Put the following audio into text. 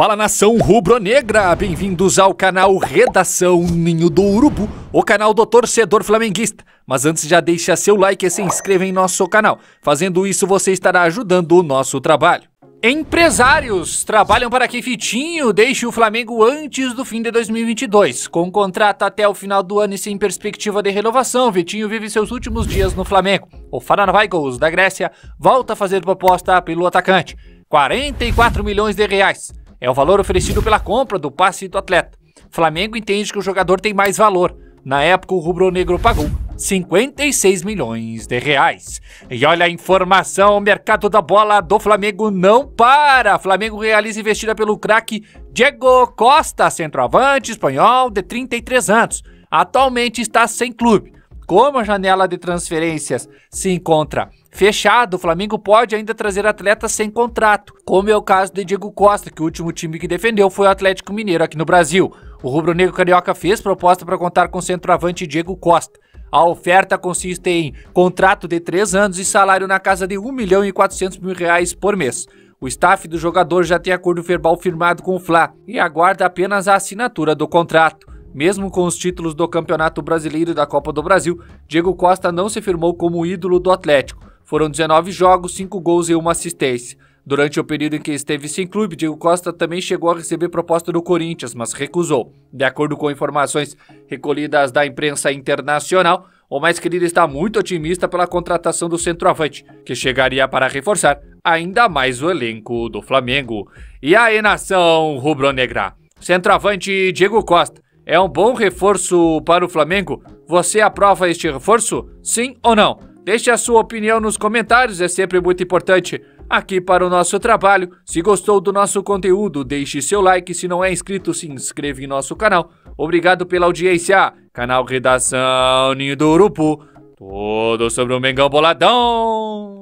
Fala nação rubro-negra, bem-vindos ao canal Redação Ninho do Urubu, o canal do torcedor flamenguista. Mas antes já deixa seu like e se inscreva em nosso canal, fazendo isso você estará ajudando o nosso trabalho. Empresários trabalham para que Fitinho deixe o Flamengo antes do fim de 2022. Com contrato até o final do ano e sem perspectiva de renovação, Vitinho vive seus últimos dias no Flamengo. O Panathinaikos da Grécia volta a fazer proposta pelo atacante. 44 milhões de reais. É o valor oferecido pela compra do passe do atleta. Flamengo entende que o jogador tem mais valor. Na época, o rubro-negro pagou 56 milhões de reais. E olha a informação, o mercado da bola do Flamengo não para. Flamengo realiza investida pelo craque Diego Costa, centroavante espanhol de 33 anos. Atualmente está sem clube. Como a janela de transferências se encontra fechada, o Flamengo pode ainda trazer atletas sem contrato, como é o caso de Diego Costa, que o último time que defendeu foi o Atlético Mineiro aqui no Brasil. O rubro-negro carioca fez proposta para contar com o centroavante Diego Costa. A oferta consiste em contrato de 3 anos e salário na casa de 1 milhão e 400 mil reais por mês. O staff do jogador já tem acordo verbal firmado com o Fla e aguarda apenas a assinatura do contrato. Mesmo com os títulos do Campeonato Brasileiro e da Copa do Brasil, Diego Costa não se firmou como ídolo do Atlético. Foram 19 jogos, 5 gols e uma assistência. Durante o período em que esteve sem clube, Diego Costa também chegou a receber proposta do Corinthians, mas recusou. De acordo com informações recolhidas da imprensa internacional, o mais querido está muito otimista pela contratação do centroavante, que chegaria para reforçar ainda mais o elenco do Flamengo. E aí, nação rubro-negra? Centroavante Diego Costa é um bom reforço para o Flamengo? Você aprova este reforço? Sim ou não? Deixe a sua opinião nos comentários, é sempre muito importante aqui para o nosso trabalho. Se gostou do nosso conteúdo, deixe seu like. Se não é inscrito, se inscreva em nosso canal. Obrigado pela audiência. Canal Redação Ninho do Urupu. Tudo sobre o Mengão Boladão.